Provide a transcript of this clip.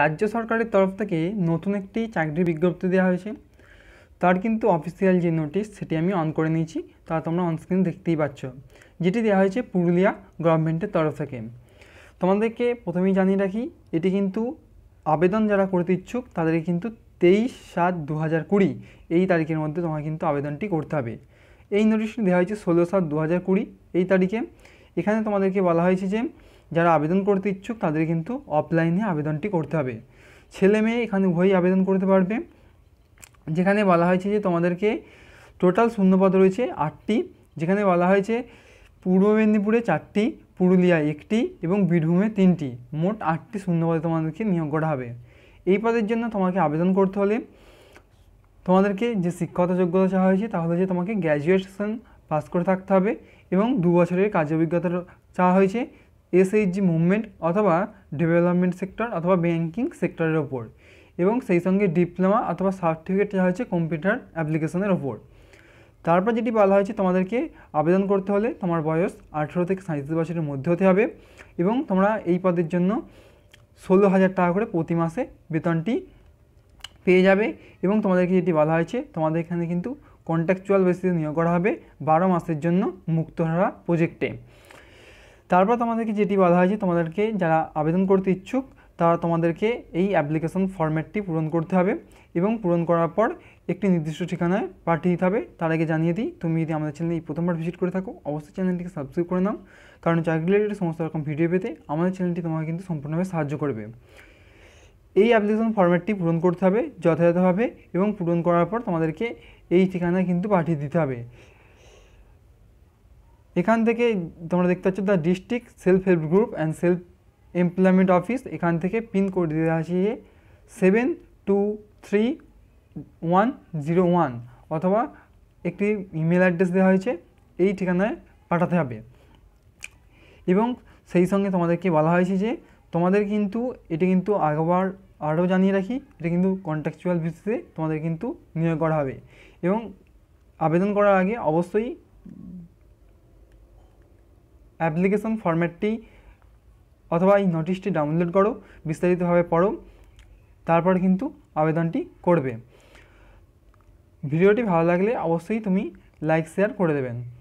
রাজ্য সরকারের তরফ থেকে নতুন একটি চাকরির বিজ্ঞপ্তি দেওয়া হয়েছে তার কিন্তু অফিসিয়াল যে নোটিশ সেটি আমি অন করে নিয়েছি তা তোমরা অনস্ক্রিন দেখতেই পাচ্ছ যেটি দেওয়া হয়েছে পুরুলিয়া গভর্নমেন্টের তরফ থেকে তোমাদেরকে প্রথমেই জানিয়ে রাখি এটি কিন্তু আবেদন যারা করতে ইচ্ছুক তাদেরকে কিন্তু তেইশ সাত দু হাজার কুড়ি এই তারিখের মধ্যে তোমাকে কিন্তু আবেদনটি করতে হবে এই নোটিশটি দেওয়া হয়েছে ষোলো সাত দু হাজার কুড়ি এই তারিখে এখানে তোমাদেরকে বলা হয়েছে যে যারা আবেদন করতে ইচ্ছুক তাদের কিন্তু অফলাইনে আবেদনটি করতে হবে ছেলে মেয়ে এখানে উভয়ই আবেদন করতে পারবে যেখানে বলা হয়েছে যে তোমাদেরকে টোটাল শূন্যপদ রয়েছে আটটি যেখানে বলা হয়েছে পূর্ব মেদিনীপুরে চারটি পুরুলিয়ায় একটি এবং বীরভূমে তিনটি মোট আটটি শূন্যপদে তোমাদেরকে নিয়োগ করা হবে এই পদের জন্য তোমাকে আবেদন করতে হলে তোমাদেরকে যে শিক্ষাগত যোগ্যতা চাওয়া হয়েছে তাহলে যে তোমাকে গ্র্যাজুয়েশন পাস করে থাকতে হবে এবং দু বছরের কাজ অভিজ্ঞতা চাওয়া হয়েছে এসএইচজি মুভমেন্ট অথবা ডেভেলপমেন্ট সেক্টর অথবা ব্যাঙ্কিং সেক্টরের ওপর এবং সেই সঙ্গে ডিপ্লোমা অথবা সার্টিফিকেট যা হয়েছে কম্পিউটার অ্যাপ্লিকেশনের ওপর তারপর যেটি বলা হয়েছে তোমাদেরকে আবেদন করতে হলে তোমার বয়স আঠেরো থেকে সাঁত্রিশ বছরের মধ্যে হতে হবে এবং তোমরা এই পদের জন্য ষোলো হাজার টাকা করে প্রতি মাসে বেতনটি পেয়ে যাবে এবং তোমাদেরকে যেটি বলা হয়েছে তোমাদের এখানে কিন্তু কন্ট্রাকচুয়াল বেসিসে নিয়োগ করা হবে বারো মাসের জন্য মুক্তহারা প্রজেক্টে তারপর তোমাদেরকে যেটি বলা হয়েছে তোমাদেরকে যারা আবেদন করতে ইচ্ছুক তারা তোমাদেরকে এই অ্যাপ্লিকেশন ফর্ম্যাটটি পূরণ করতে হবে এবং পূরণ করার পর একটি নির্দিষ্ট ঠিকানায় পাঠিয়ে দিতে হবে তার আগে জানিয়ে দিই তুমি যদি আমাদের চ্যানেলে এই প্রথমবার ভিজিট করে থাকো অবশ্যই চ্যানেলটিকে সাবস্ক্রাইব করে নাও কারণ চাকরি রিলেটেড সমস্ত রকম ভিডিও পেতে আমাদের চ্যানেলটি তোমাকে কিন্তু সম্পূর্ণভাবে সাহায্য করবে এই অ্যাপ্লিকেশন ফর্ম্যাটটি পূরণ করতে হবে যথাযথভাবে এবং পূরণ করার পর তোমাদেরকে এই ঠিকানায় কিন্তু পাঠিয়ে দিতে হবে এখান থেকে তোমরা দেখতে পাচ্ছ the district self help group and self employment office এখান থেকে পিনকোড দিয়ে আছে seven two three one zero one অথবা একটি ইমেল অ্যাড্রেস দেওয়া হয়েছে এই ঠিকানায় পাঠাতে হবে এবং সেই সঙ্গে তোমাদেরকে বলা হয়েছে যে তোমাদের কিন্তু এটা কিন্তু আগবার আরও জানিয়ে রাখি এটা কিন্তু কন্ট্রাকচুয়াল ভিত্তিতে তোমাদের কিন্তু নিয়োগ করা হবে এবং আবেদন করার আগে অবশ্যই অ্যাপ্লিকেশন ফর্ম্যাটটি অথবা এই নোটিশটি ডাউনলোড করো বিস্তারিতভাবে পড়ো তারপর কিন্তু আবেদনটি করবে ভিডিওটি ভালো লাগলে অবশ্যই তুমি লাইক শেয়ার করে দেবেন